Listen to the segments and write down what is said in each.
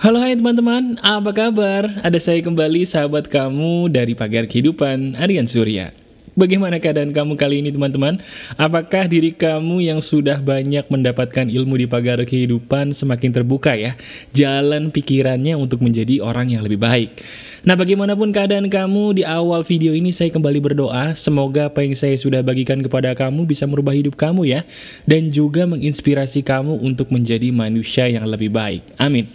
Halo hai teman-teman, apa kabar? Ada saya kembali sahabat kamu dari Pagar Kehidupan, Aryan Surya. Bagaimana keadaan kamu kali ini teman-teman? Apakah diri kamu yang sudah banyak mendapatkan ilmu di pagar kehidupan semakin terbuka ya? Jalan pikirannya untuk menjadi orang yang lebih baik. Nah bagaimanapun keadaan kamu di awal video ini saya kembali berdoa Semoga apa yang saya sudah bagikan kepada kamu bisa merubah hidup kamu ya Dan juga menginspirasi kamu untuk menjadi manusia yang lebih baik Amin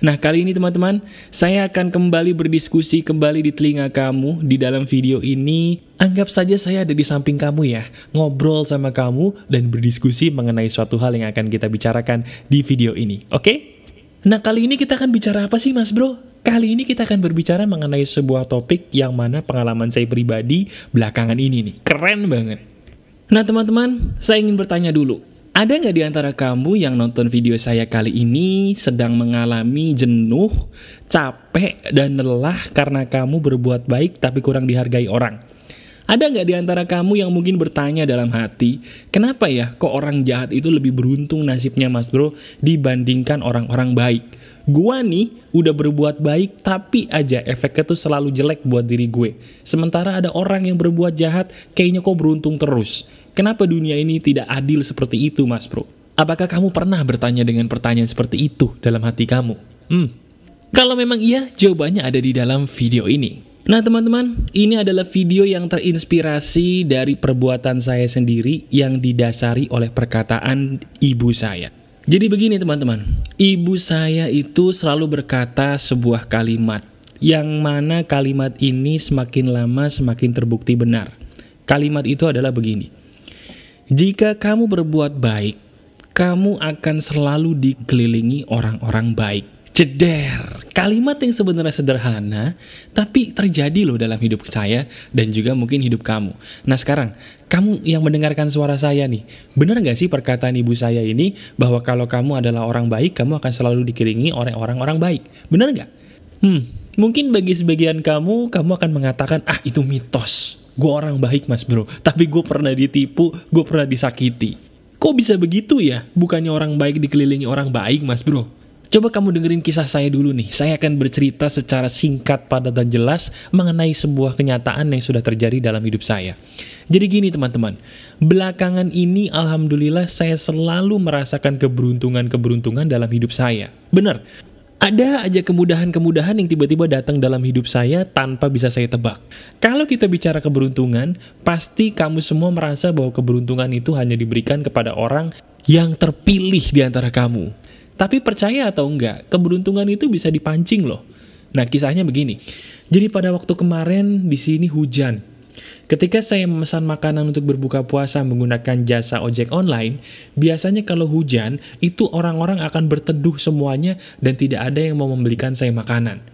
Nah, kali ini teman-teman, saya akan kembali berdiskusi kembali di telinga kamu di dalam video ini. Anggap saja saya ada di samping kamu ya, ngobrol sama kamu dan berdiskusi mengenai suatu hal yang akan kita bicarakan di video ini, oke? Okay? Nah, kali ini kita akan bicara apa sih mas bro? Kali ini kita akan berbicara mengenai sebuah topik yang mana pengalaman saya pribadi belakangan ini nih, keren banget. Nah teman-teman, saya ingin bertanya dulu, ada nggak di antara kamu yang nonton video saya kali ini sedang mengalami jenuh, capek, dan lelah karena kamu berbuat baik tapi kurang dihargai orang? Ada nggak di antara kamu yang mungkin bertanya dalam hati, kenapa ya kok orang jahat itu lebih beruntung nasibnya mas bro dibandingkan orang-orang baik? gua nih udah berbuat baik tapi aja efeknya tuh selalu jelek buat diri gue. Sementara ada orang yang berbuat jahat, kayaknya kok beruntung terus. Kenapa dunia ini tidak adil seperti itu, Mas Bro? Apakah kamu pernah bertanya dengan pertanyaan seperti itu dalam hati kamu? Hmm. Kalau memang iya, jawabannya ada di dalam video ini. Nah teman-teman, ini adalah video yang terinspirasi dari perbuatan saya sendiri yang didasari oleh perkataan ibu saya. Jadi begini teman-teman, ibu saya itu selalu berkata sebuah kalimat yang mana kalimat ini semakin lama semakin terbukti benar. Kalimat itu adalah begini. Jika kamu berbuat baik, kamu akan selalu dikelilingi orang-orang baik. Ceder, kalimat yang sebenarnya sederhana, tapi terjadi loh dalam hidup saya dan juga mungkin hidup kamu. Nah sekarang, kamu yang mendengarkan suara saya nih, benar gak sih perkataan ibu saya ini bahwa kalau kamu adalah orang baik, kamu akan selalu dikiringi oleh orang-orang baik? Benar gak? Hmm, mungkin bagi sebagian kamu, kamu akan mengatakan, ah itu mitos. Gue orang baik mas bro, tapi gue pernah ditipu, gue pernah disakiti. Kok bisa begitu ya? Bukannya orang baik dikelilingi orang baik mas bro? Coba kamu dengerin kisah saya dulu nih. Saya akan bercerita secara singkat, padat, dan jelas mengenai sebuah kenyataan yang sudah terjadi dalam hidup saya. Jadi gini teman-teman, belakangan ini Alhamdulillah saya selalu merasakan keberuntungan-keberuntungan dalam hidup saya. Benar, ada aja kemudahan-kemudahan yang tiba-tiba datang dalam hidup saya tanpa bisa saya tebak. Kalau kita bicara keberuntungan, pasti kamu semua merasa bahwa keberuntungan itu hanya diberikan kepada orang yang terpilih di antara kamu. Tapi percaya atau enggak, keberuntungan itu bisa dipancing loh. Nah, kisahnya begini. Jadi pada waktu kemarin di sini hujan. Ketika saya memesan makanan untuk berbuka puasa menggunakan jasa ojek online, biasanya kalau hujan, itu orang-orang akan berteduh semuanya dan tidak ada yang mau membelikan saya makanan.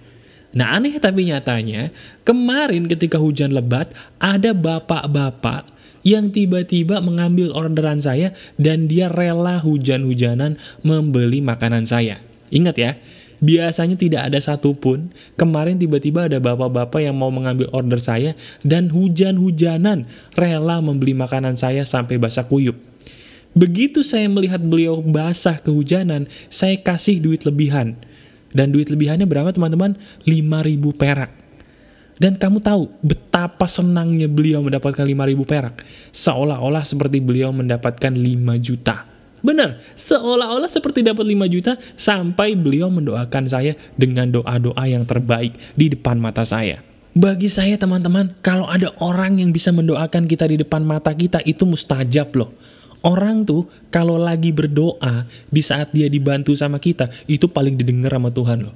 Nah aneh tapi nyatanya, kemarin ketika hujan lebat, ada bapak-bapak yang tiba-tiba mengambil orderan saya dan dia rela hujan-hujanan membeli makanan saya. Ingat ya, biasanya tidak ada satupun. Kemarin tiba-tiba ada bapak-bapak yang mau mengambil order saya dan hujan-hujanan rela membeli makanan saya sampai basah kuyup. Begitu saya melihat beliau basah kehujanan, saya kasih duit lebihan. Dan duit lebihannya berapa teman-teman? 5000 perak. Dan kamu tahu betapa senangnya beliau mendapatkan 5.000 perak. Seolah-olah seperti beliau mendapatkan 5 juta. Benar, seolah-olah seperti dapat 5 juta sampai beliau mendoakan saya dengan doa-doa yang terbaik di depan mata saya. Bagi saya teman-teman, kalau ada orang yang bisa mendoakan kita di depan mata kita itu mustajab loh. Orang tuh kalau lagi berdoa di saat dia dibantu sama kita itu paling didengar sama Tuhan loh.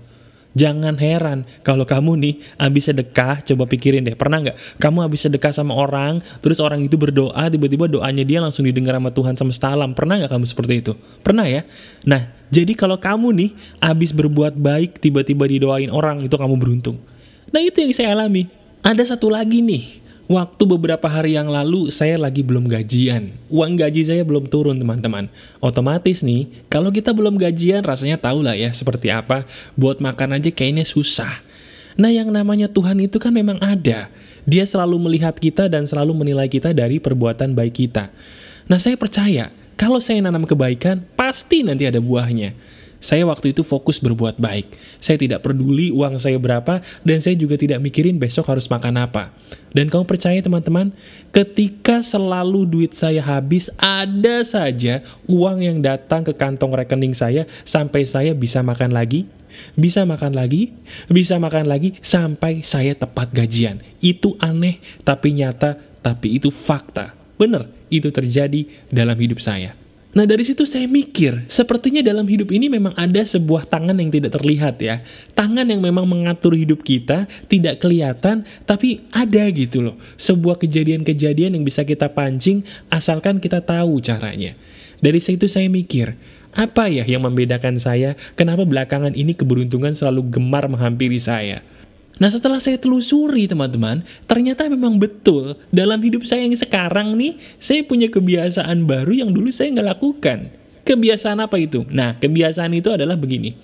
Jangan heran kalau kamu nih habis sedekah, coba pikirin deh, pernah nggak kamu habis sedekah sama orang, terus orang itu berdoa, tiba-tiba doanya dia langsung didengar sama Tuhan semesta alam. Pernah nggak kamu seperti itu? Pernah ya? Nah, jadi kalau kamu nih habis berbuat baik, tiba-tiba didoain orang, itu kamu beruntung. Nah, itu yang saya alami. Ada satu lagi nih, Waktu beberapa hari yang lalu saya lagi belum gajian. Uang gaji saya belum turun teman-teman. Otomatis nih, kalau kita belum gajian rasanya tau lah ya seperti apa. Buat makan aja kayaknya susah. Nah yang namanya Tuhan itu kan memang ada. Dia selalu melihat kita dan selalu menilai kita dari perbuatan baik kita. Nah saya percaya, kalau saya nanam kebaikan, pasti nanti ada buahnya. Saya waktu itu fokus berbuat baik. Saya tidak peduli uang saya berapa dan saya juga tidak mikirin besok harus makan apa. Dan kamu percaya teman-teman, ketika selalu duit saya habis, ada saja uang yang datang ke kantong rekening saya sampai saya bisa makan lagi, bisa makan lagi, bisa makan lagi sampai saya tepat gajian. Itu aneh tapi nyata, tapi itu fakta. Benar, itu terjadi dalam hidup saya. Nah dari situ saya mikir, sepertinya dalam hidup ini memang ada sebuah tangan yang tidak terlihat ya. Tangan yang memang mengatur hidup kita, tidak kelihatan, tapi ada gitu loh. Sebuah kejadian-kejadian yang bisa kita pancing, asalkan kita tahu caranya. Dari situ saya mikir, apa ya yang membedakan saya, kenapa belakangan ini keberuntungan selalu gemar menghampiri saya? Nah setelah saya telusuri teman-teman, ternyata memang betul dalam hidup saya yang sekarang nih, saya punya kebiasaan baru yang dulu saya nggak lakukan. Kebiasaan apa itu? Nah kebiasaan itu adalah begini.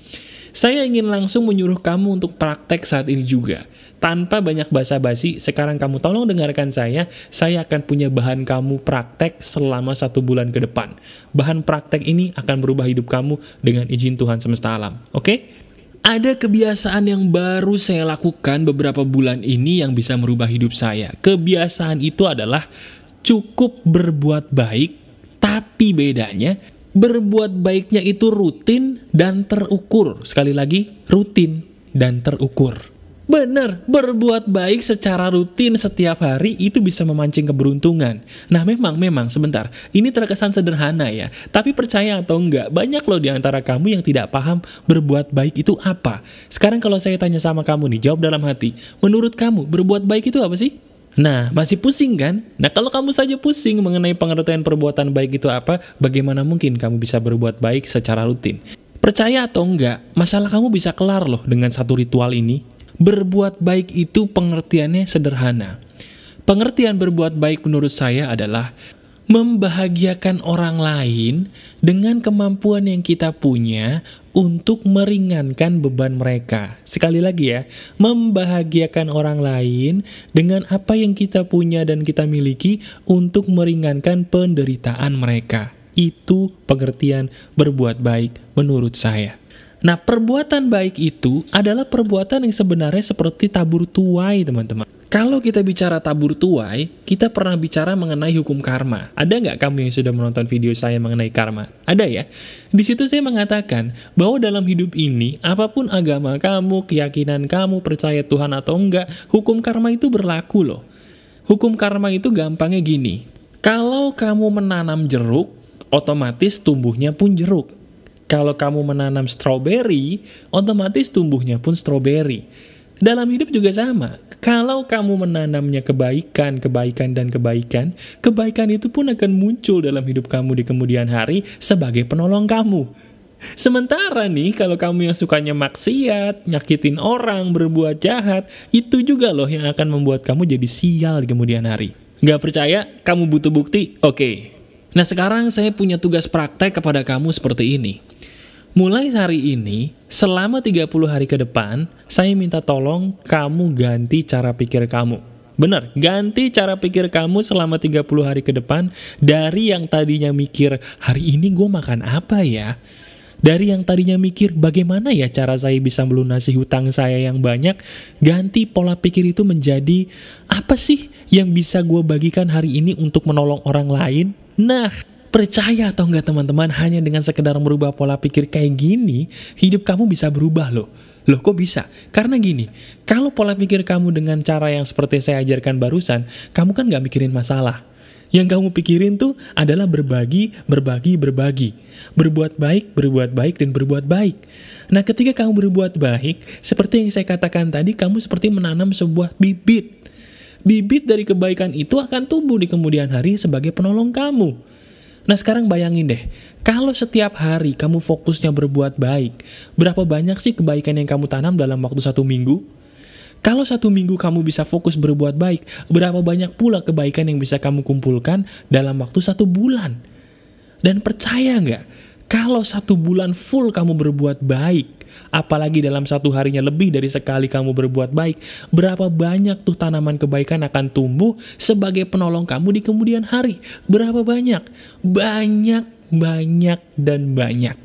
Saya ingin langsung menyuruh kamu untuk praktek saat ini juga. Tanpa banyak basa-basi, sekarang kamu tolong dengarkan saya, saya akan punya bahan kamu praktek selama satu bulan ke depan. Bahan praktek ini akan berubah hidup kamu dengan izin Tuhan semesta alam. Oke? Okay? Ada kebiasaan yang baru saya lakukan beberapa bulan ini yang bisa merubah hidup saya. Kebiasaan itu adalah cukup berbuat baik, tapi bedanya berbuat baiknya itu rutin dan terukur. Sekali lagi, rutin dan terukur. Bener, berbuat baik secara rutin setiap hari itu bisa memancing keberuntungan. Nah memang, memang, sebentar, ini terkesan sederhana ya. Tapi percaya atau enggak, banyak loh di antara kamu yang tidak paham berbuat baik itu apa. Sekarang kalau saya tanya sama kamu nih, jawab dalam hati. Menurut kamu, berbuat baik itu apa sih? Nah, masih pusing kan? Nah, kalau kamu saja pusing mengenai pengertian perbuatan baik itu apa, bagaimana mungkin kamu bisa berbuat baik secara rutin? Percaya atau enggak, masalah kamu bisa kelar loh dengan satu ritual ini. Berbuat baik itu pengertiannya sederhana. Pengertian berbuat baik menurut saya adalah membahagiakan orang lain dengan kemampuan yang kita punya untuk meringankan beban mereka. Sekali lagi ya, membahagiakan orang lain dengan apa yang kita punya dan kita miliki untuk meringankan penderitaan mereka. Itu pengertian berbuat baik menurut saya. Nah, perbuatan baik itu adalah perbuatan yang sebenarnya seperti tabur tuai, teman-teman. Kalau kita bicara tabur tuai, kita pernah bicara mengenai hukum karma. Ada nggak kamu yang sudah menonton video saya mengenai karma? Ada ya? Di situ saya mengatakan bahwa dalam hidup ini, apapun agama kamu, keyakinan kamu, percaya Tuhan atau enggak, hukum karma itu berlaku loh. Hukum karma itu gampangnya gini. Kalau kamu menanam jeruk, otomatis tumbuhnya pun jeruk. Kalau kamu menanam stroberi, otomatis tumbuhnya pun stroberi. Dalam hidup juga sama. Kalau kamu menanamnya kebaikan, kebaikan, dan kebaikan, kebaikan itu pun akan muncul dalam hidup kamu di kemudian hari sebagai penolong kamu. Sementara nih, kalau kamu yang sukanya maksiat, nyakitin orang, berbuat jahat, itu juga loh yang akan membuat kamu jadi sial di kemudian hari. Gak percaya? Kamu butuh bukti? Oke. Okay. Nah sekarang saya punya tugas praktek kepada kamu seperti ini. Mulai hari ini, selama 30 hari ke depan, saya minta tolong kamu ganti cara pikir kamu. Benar, ganti cara pikir kamu selama 30 hari ke depan dari yang tadinya mikir, hari ini gue makan apa ya? Dari yang tadinya mikir, bagaimana ya cara saya bisa melunasi hutang saya yang banyak? Ganti pola pikir itu menjadi, apa sih yang bisa gue bagikan hari ini untuk menolong orang lain? Nah, Percaya atau enggak teman-teman, hanya dengan sekedar merubah pola pikir kayak gini, hidup kamu bisa berubah loh. Loh kok bisa? Karena gini, kalau pola pikir kamu dengan cara yang seperti saya ajarkan barusan, kamu kan gak mikirin masalah. Yang kamu pikirin tuh adalah berbagi, berbagi, berbagi. Berbuat baik, berbuat baik, dan berbuat baik. Nah ketika kamu berbuat baik, seperti yang saya katakan tadi, kamu seperti menanam sebuah bibit. Bibit dari kebaikan itu akan tumbuh di kemudian hari sebagai penolong kamu. Nah sekarang bayangin deh, kalau setiap hari kamu fokusnya berbuat baik, berapa banyak sih kebaikan yang kamu tanam dalam waktu satu minggu? Kalau satu minggu kamu bisa fokus berbuat baik, berapa banyak pula kebaikan yang bisa kamu kumpulkan dalam waktu satu bulan? Dan percaya nggak, kalau satu bulan full kamu berbuat baik, Apalagi dalam satu harinya lebih dari sekali kamu berbuat baik, berapa banyak tuh tanaman kebaikan akan tumbuh sebagai penolong kamu di kemudian hari? Berapa banyak? Banyak, banyak, dan banyak.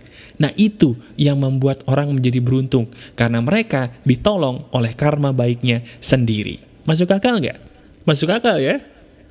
Nah itu yang membuat orang menjadi beruntung, karena mereka ditolong oleh karma baiknya sendiri. Masuk akal nggak? Masuk akal ya?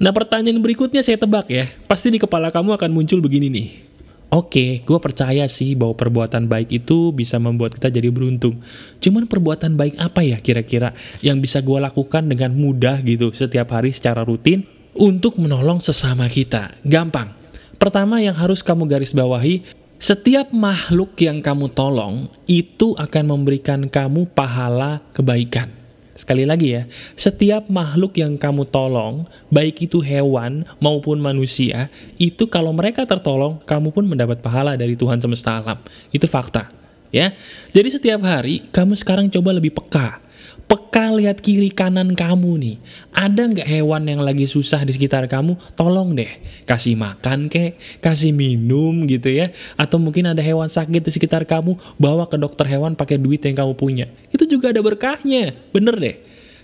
Nah pertanyaan berikutnya saya tebak ya, pasti di kepala kamu akan muncul begini nih. Oke, okay, gue percaya sih bahwa perbuatan baik itu bisa membuat kita jadi beruntung. Cuman perbuatan baik apa ya kira-kira yang bisa gue lakukan dengan mudah gitu setiap hari secara rutin untuk menolong sesama kita? Gampang. Pertama yang harus kamu garis bawahi, setiap makhluk yang kamu tolong itu akan memberikan kamu pahala kebaikan. Sekali lagi ya, setiap makhluk yang kamu tolong, baik itu hewan maupun manusia, itu kalau mereka tertolong, kamu pun mendapat pahala dari Tuhan semesta alam. Itu fakta. ya. Jadi setiap hari, kamu sekarang coba lebih peka peka lihat kiri kanan kamu nih. Ada nggak hewan yang lagi susah di sekitar kamu? Tolong deh, kasih makan kek, kasih minum gitu ya. Atau mungkin ada hewan sakit di sekitar kamu, bawa ke dokter hewan pakai duit yang kamu punya. Itu juga ada berkahnya, bener deh.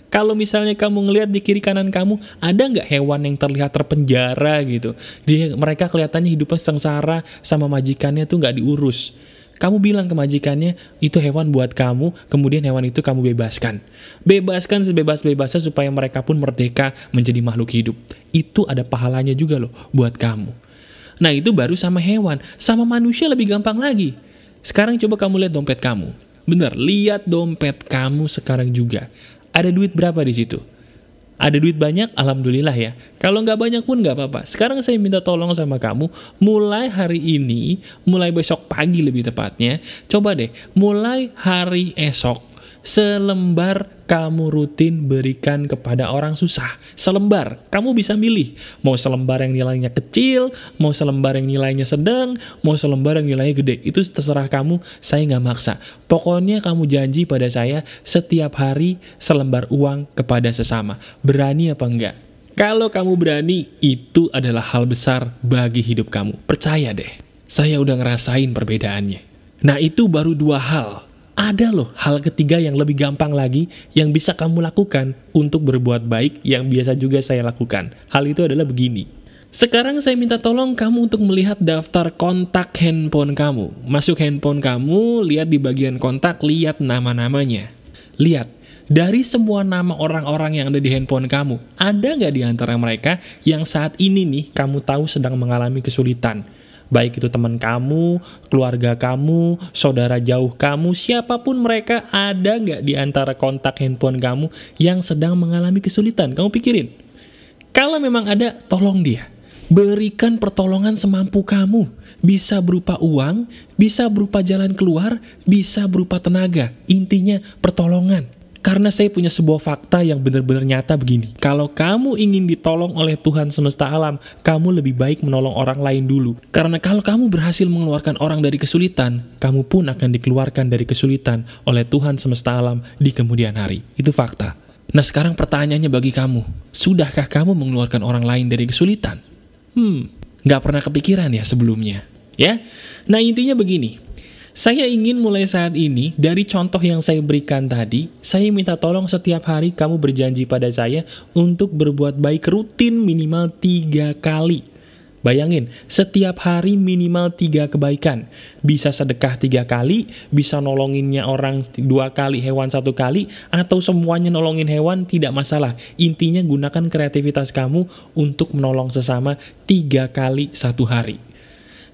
Kalau misalnya kamu ngelihat di kiri kanan kamu, ada nggak hewan yang terlihat terpenjara gitu? Dia, mereka kelihatannya hidupnya sengsara sama majikannya tuh nggak diurus kamu bilang ke majikannya, itu hewan buat kamu, kemudian hewan itu kamu bebaskan. Bebaskan sebebas-bebasnya supaya mereka pun merdeka menjadi makhluk hidup. Itu ada pahalanya juga loh buat kamu. Nah itu baru sama hewan, sama manusia lebih gampang lagi. Sekarang coba kamu lihat dompet kamu. Bener, lihat dompet kamu sekarang juga. Ada duit berapa di situ? ada duit banyak, alhamdulillah ya. Kalau nggak banyak pun nggak apa-apa. Sekarang saya minta tolong sama kamu, mulai hari ini, mulai besok pagi lebih tepatnya, coba deh, mulai hari esok, Selembar kamu rutin berikan kepada orang susah. Selembar, kamu bisa milih. Mau selembar yang nilainya kecil, mau selembar yang nilainya sedang, mau selembar yang nilainya gede. Itu terserah kamu, saya nggak maksa. Pokoknya kamu janji pada saya setiap hari selembar uang kepada sesama. Berani apa enggak? Kalau kamu berani, itu adalah hal besar bagi hidup kamu. Percaya deh, saya udah ngerasain perbedaannya. Nah itu baru dua hal ada loh hal ketiga yang lebih gampang lagi yang bisa kamu lakukan untuk berbuat baik yang biasa juga saya lakukan. Hal itu adalah begini. Sekarang saya minta tolong kamu untuk melihat daftar kontak handphone kamu. Masuk handphone kamu, lihat di bagian kontak, lihat nama-namanya. Lihat, dari semua nama orang-orang yang ada di handphone kamu, ada nggak di antara mereka yang saat ini nih kamu tahu sedang mengalami kesulitan? Baik itu teman kamu, keluarga kamu, saudara jauh kamu, siapapun mereka ada nggak di antara kontak handphone kamu yang sedang mengalami kesulitan? Kamu pikirin. Kalau memang ada, tolong dia. Berikan pertolongan semampu kamu. Bisa berupa uang, bisa berupa jalan keluar, bisa berupa tenaga. Intinya pertolongan. Karena saya punya sebuah fakta yang benar-benar nyata begini. Kalau kamu ingin ditolong oleh Tuhan semesta alam, kamu lebih baik menolong orang lain dulu. Karena kalau kamu berhasil mengeluarkan orang dari kesulitan, kamu pun akan dikeluarkan dari kesulitan oleh Tuhan semesta alam di kemudian hari. Itu fakta. Nah sekarang pertanyaannya bagi kamu, sudahkah kamu mengeluarkan orang lain dari kesulitan? Hmm, nggak pernah kepikiran ya sebelumnya. Ya, Nah intinya begini, saya ingin mulai saat ini, dari contoh yang saya berikan tadi, saya minta tolong setiap hari kamu berjanji pada saya untuk berbuat baik rutin minimal tiga kali. Bayangin, setiap hari minimal tiga kebaikan. Bisa sedekah tiga kali, bisa nolonginnya orang dua kali, hewan satu kali, atau semuanya nolongin hewan, tidak masalah. Intinya gunakan kreativitas kamu untuk menolong sesama tiga kali satu hari.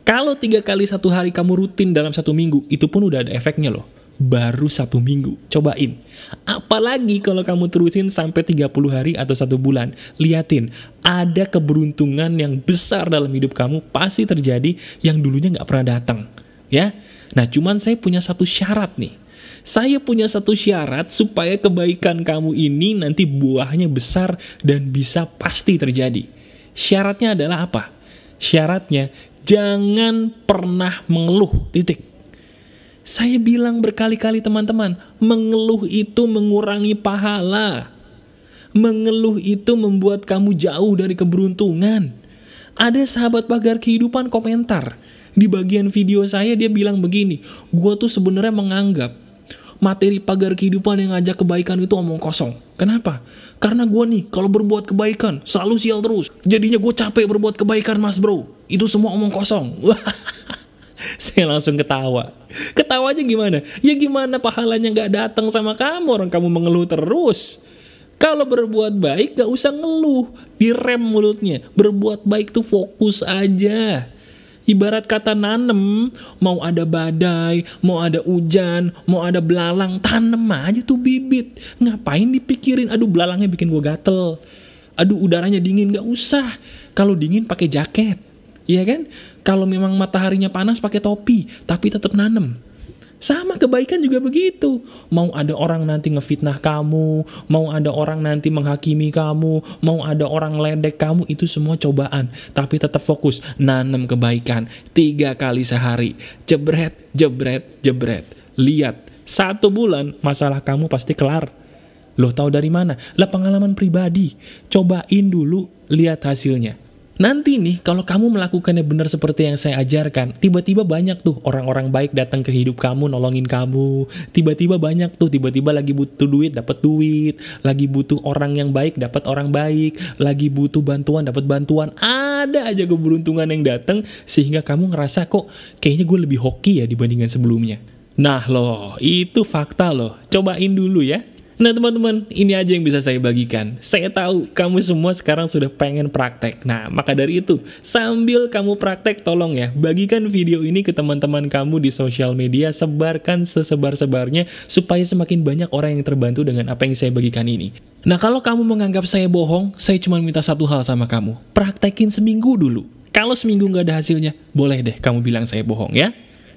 Kalau tiga kali satu hari kamu rutin dalam satu minggu, itu pun udah ada efeknya loh. Baru satu minggu, cobain. Apalagi kalau kamu terusin sampai 30 hari atau satu bulan. Liatin, ada keberuntungan yang besar dalam hidup kamu pasti terjadi yang dulunya nggak pernah datang. ya. Nah, cuman saya punya satu syarat nih. Saya punya satu syarat supaya kebaikan kamu ini nanti buahnya besar dan bisa pasti terjadi. Syaratnya adalah apa? Syaratnya jangan pernah mengeluh, titik. Saya bilang berkali-kali teman-teman, mengeluh itu mengurangi pahala. Mengeluh itu membuat kamu jauh dari keberuntungan. Ada sahabat pagar kehidupan komentar, di bagian video saya dia bilang begini, gue tuh sebenarnya menganggap materi pagar kehidupan yang ngajak kebaikan itu omong kosong. Kenapa? Karena gue nih kalau berbuat kebaikan selalu sial terus. Jadinya gue capek berbuat kebaikan mas bro. Itu semua omong kosong. Saya langsung ketawa. Ketawanya gimana? Ya gimana pahalanya gak datang sama kamu orang kamu mengeluh terus. Kalau berbuat baik gak usah ngeluh, direm mulutnya. Berbuat baik tuh fokus aja. Ibarat kata nanem, mau ada badai, mau ada hujan, mau ada belalang, tanem aja tuh bibit. Ngapain dipikirin, aduh belalangnya bikin gue gatel. Aduh udaranya dingin, gak usah. Kalau dingin pakai jaket, iya kan? Kalau memang mataharinya panas pakai topi, tapi tetap nanem. Sama kebaikan juga begitu. Mau ada orang nanti ngefitnah kamu, mau ada orang nanti menghakimi kamu, mau ada orang ledek kamu, itu semua cobaan. Tapi tetap fokus, nanam kebaikan. Tiga kali sehari. Jebret, jebret, jebret. Lihat, satu bulan masalah kamu pasti kelar. Loh tahu dari mana? Lah pengalaman pribadi. Cobain dulu, lihat hasilnya. Nanti nih, kalau kamu melakukannya benar seperti yang saya ajarkan, tiba-tiba banyak tuh orang-orang baik datang ke hidup kamu, nolongin kamu. Tiba-tiba banyak tuh, tiba-tiba lagi butuh duit, dapat duit. Lagi butuh orang yang baik, dapat orang baik. Lagi butuh bantuan, dapat bantuan. Ada aja keberuntungan yang datang sehingga kamu ngerasa kok kayaknya gue lebih hoki ya dibandingkan sebelumnya. Nah loh, itu fakta loh. Cobain dulu ya. Nah teman-teman, ini aja yang bisa saya bagikan. Saya tahu kamu semua sekarang sudah pengen praktek. Nah, maka dari itu, sambil kamu praktek tolong ya, bagikan video ini ke teman-teman kamu di sosial media, sebarkan sesebar-sebarnya supaya semakin banyak orang yang terbantu dengan apa yang saya bagikan ini. Nah, kalau kamu menganggap saya bohong, saya cuma minta satu hal sama kamu. Praktekin seminggu dulu. Kalau seminggu nggak ada hasilnya, boleh deh kamu bilang saya bohong ya.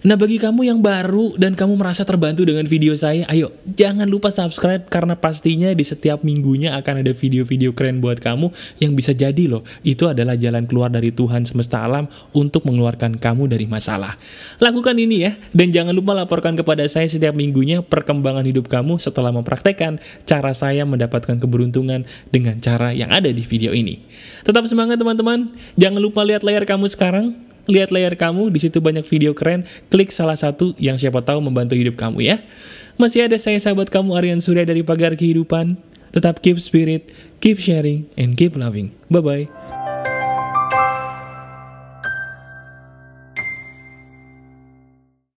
Nah bagi kamu yang baru dan kamu merasa terbantu dengan video saya, ayo jangan lupa subscribe karena pastinya di setiap minggunya akan ada video-video keren buat kamu yang bisa jadi loh. Itu adalah jalan keluar dari Tuhan semesta alam untuk mengeluarkan kamu dari masalah. Lakukan ini ya, dan jangan lupa laporkan kepada saya setiap minggunya perkembangan hidup kamu setelah mempraktekkan cara saya mendapatkan keberuntungan dengan cara yang ada di video ini. Tetap semangat teman-teman, jangan lupa lihat layar kamu sekarang, lihat layar kamu, di situ banyak video keren, klik salah satu yang siapa tahu membantu hidup kamu ya. Masih ada saya sahabat kamu Aryan Surya dari Pagar Kehidupan. Tetap keep spirit, keep sharing, and keep loving. Bye-bye.